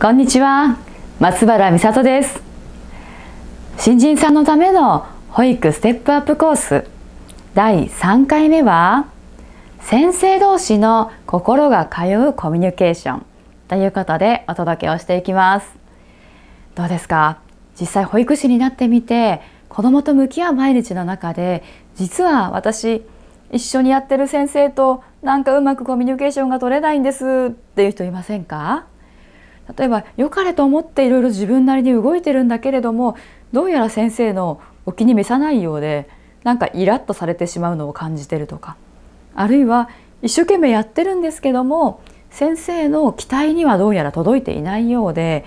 こんにちは松原美里です新人さんのための保育ステップアップコース第3回目は先生同士の心が通うコミュニケーションということでお届けをしていきますどうですか実際保育士になってみて子供と向き合う毎日の中で実は私一緒にやってる先生となんかうまくコミュニケーションが取れないんですっていう人いませんか例えば良かれと思っていろいろ自分なりに動いてるんだけれどもどうやら先生のお気に召さないようでなんかイラッとされてしまうのを感じてるとかあるいは一生懸命やってるんですけども先生の期待にはどうやら届いていないようで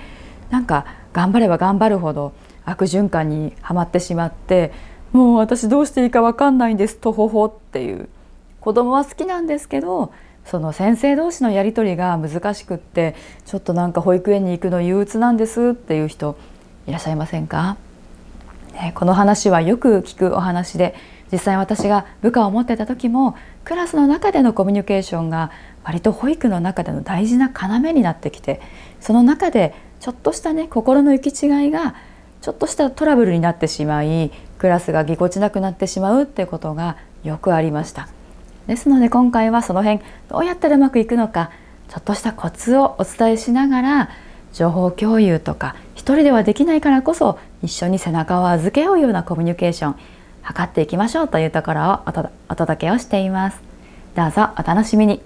なんか頑張れば頑張るほど悪循環にはまってしまってもう私どうしていいか分かんないんですとほほっていう子供は好きなんですけどその先生同士のやり取りが難しくってちょっとなんか保育園に行くの憂鬱なんですっていう人いらっしゃいませんか、ね、この話はよく聞くお話で実際私が部下を持ってた時もクラスの中でのコミュニケーションが割と保育の中での大事な要になってきてその中でちょっとしたね心の行き違いがちょっとしたトラブルになってしまいクラスがぎこちなくなってしまうってことがよくありました。ですので今回はその辺どうやったらうまくいくのかちょっとしたコツをお伝えしながら情報共有とか一人ではできないからこそ一緒に背中を預け合うようなコミュニケーション図っていきましょうというところをお届けをしています。どうぞお楽しみに